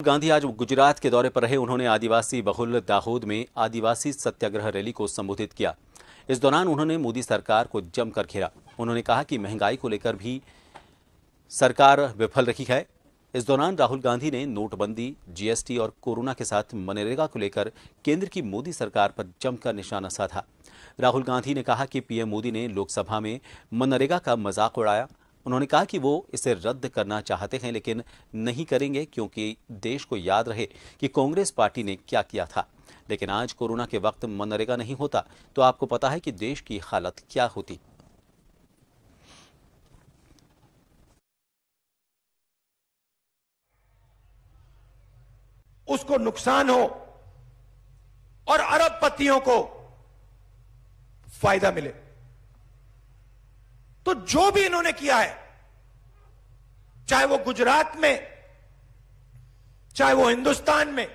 राहुल गांधी आज गुजरात के दौरे पर रहे उन्होंने आदिवासी बहुल दाहोद में आदिवासी सत्याग्रह रैली को संबोधित किया इस दौरान उन्होंने मोदी सरकार को जमकर घेरा उन्होंने कहा कि महंगाई को लेकर भी सरकार विफल रही है इस दौरान राहुल गांधी ने नोटबंदी जीएसटी और कोरोना के साथ मनरेगा को लेकर केंद्र की मोदी सरकार पर जमकर निशाना साधा राहुल गांधी ने कहा कि पीएम मोदी ने लोकसभा में मनरेगा का मजाक उड़ाया उन्होंने कहा कि वो इसे रद्द करना चाहते हैं लेकिन नहीं करेंगे क्योंकि देश को याद रहे कि कांग्रेस पार्टी ने क्या किया था लेकिन आज कोरोना के वक्त मनरेगा नहीं होता तो आपको पता है कि देश की हालत क्या होती उसको नुकसान हो और अरबपतियों को फायदा मिले तो जो भी इन्होंने किया है चाहे वो गुजरात में चाहे वो हिंदुस्तान में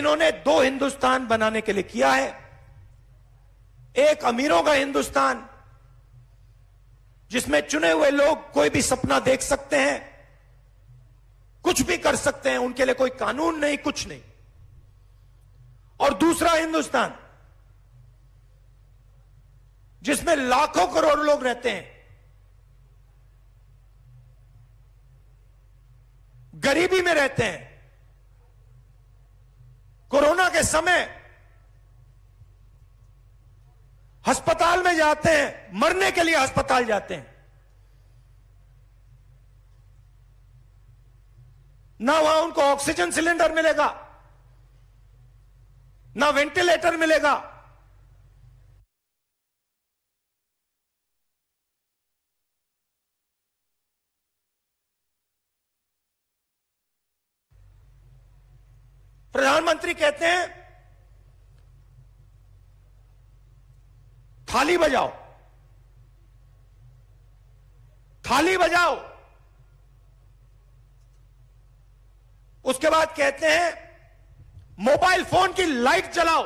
इन्होंने दो हिंदुस्तान बनाने के लिए किया है एक अमीरों का हिंदुस्तान जिसमें चुने हुए लोग कोई भी सपना देख सकते हैं कुछ भी कर सकते हैं उनके लिए कोई कानून नहीं कुछ नहीं और दूसरा हिंदुस्तान जिसमें लाखों करोड़ लोग रहते हैं गरीबी में रहते हैं कोरोना के समय अस्पताल में जाते हैं मरने के लिए अस्पताल जाते हैं ना वहां उनको ऑक्सीजन सिलेंडर मिलेगा ना वेंटिलेटर मिलेगा प्रधानमंत्री कहते हैं थाली बजाओ थाली बजाओ उसके बाद कहते हैं मोबाइल फोन की लाइट जलाओ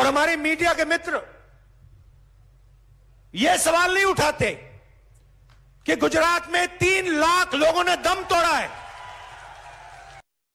और हमारे मीडिया के मित्र यह सवाल नहीं उठाते कि गुजरात में तीन लाख लोगों ने दम तोड़ा है